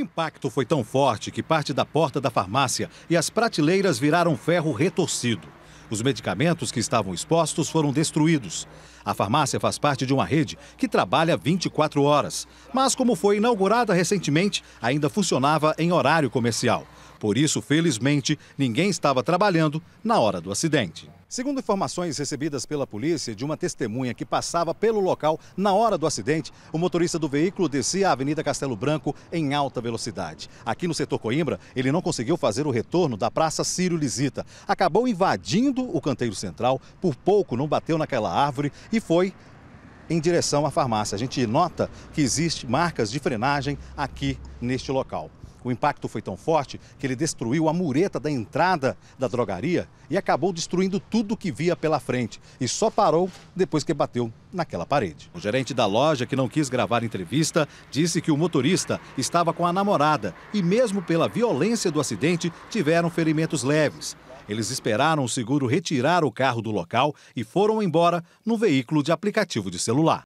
impacto foi tão forte que parte da porta da farmácia e as prateleiras viraram ferro retorcido. Os medicamentos que estavam expostos foram destruídos. A farmácia faz parte de uma rede que trabalha 24 horas, mas como foi inaugurada recentemente, ainda funcionava em horário comercial. Por isso, felizmente, ninguém estava trabalhando na hora do acidente. Segundo informações recebidas pela polícia de uma testemunha que passava pelo local na hora do acidente, o motorista do veículo descia a Avenida Castelo Branco em alta velocidade. Aqui no setor Coimbra, ele não conseguiu fazer o retorno da Praça Círio Lisita. Acabou invadindo o canteiro central, por pouco não bateu naquela árvore e foi em direção à farmácia. A gente nota que existe marcas de frenagem aqui neste local. O impacto foi tão forte que ele destruiu a mureta da entrada da drogaria e acabou destruindo tudo que via pela frente. E só parou depois que bateu naquela parede. O gerente da loja, que não quis gravar entrevista, disse que o motorista estava com a namorada e, mesmo pela violência do acidente, tiveram ferimentos leves. Eles esperaram o seguro retirar o carro do local e foram embora no veículo de aplicativo de celular.